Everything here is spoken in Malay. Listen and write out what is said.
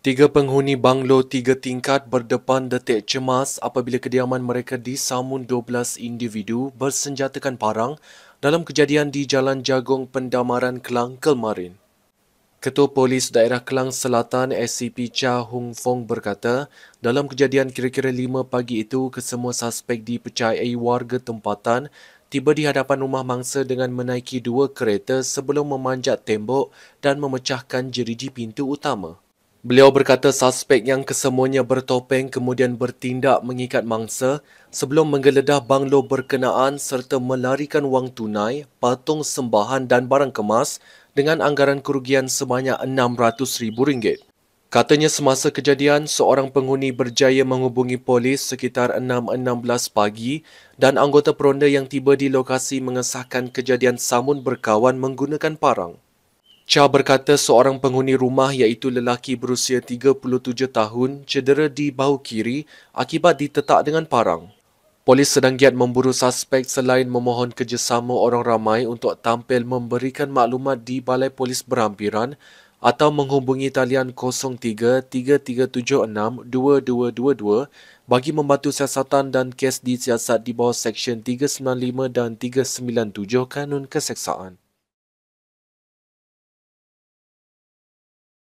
Tiga penghuni banglo tiga tingkat berdepan detik cemas apabila kediaman mereka disamun 12 individu bersenjatakan parang dalam kejadian di Jalan Jagong Pendamaran Kelang kemarin. Ketua Polis Daerah Kelang Selatan SCP Cha Hung Fong berkata, dalam kejadian kira-kira 5 pagi itu, kesemua suspek dipercayai warga tempatan tiba di hadapan rumah mangsa dengan menaiki dua kereta sebelum memanjat tembok dan memecahkan jeriji pintu utama. Beliau berkata suspek yang kesemuanya bertopeng kemudian bertindak mengikat mangsa sebelum menggeledah banglo berkenaan serta melarikan wang tunai, patung sembahan dan barang kemas dengan anggaran kerugian sebanyak rm ringgit. Katanya semasa kejadian, seorang penghuni berjaya menghubungi polis sekitar 6.16 pagi dan anggota peronda yang tiba di lokasi mengesahkan kejadian samun berkawan menggunakan parang. Chow berkata seorang penghuni rumah iaitu lelaki berusia 37 tahun cedera di bahu kiri akibat ditetak dengan parang. Polis sedang giat memburu suspek selain memohon kerjasama orang ramai untuk tampil memberikan maklumat di Balai Polis Berhampiran atau menghubungi talian 03-3376-2222 bagi membantu siasatan dan kes disiasat di bawah Seksyen 395 dan 397 Kanun Keseksaan.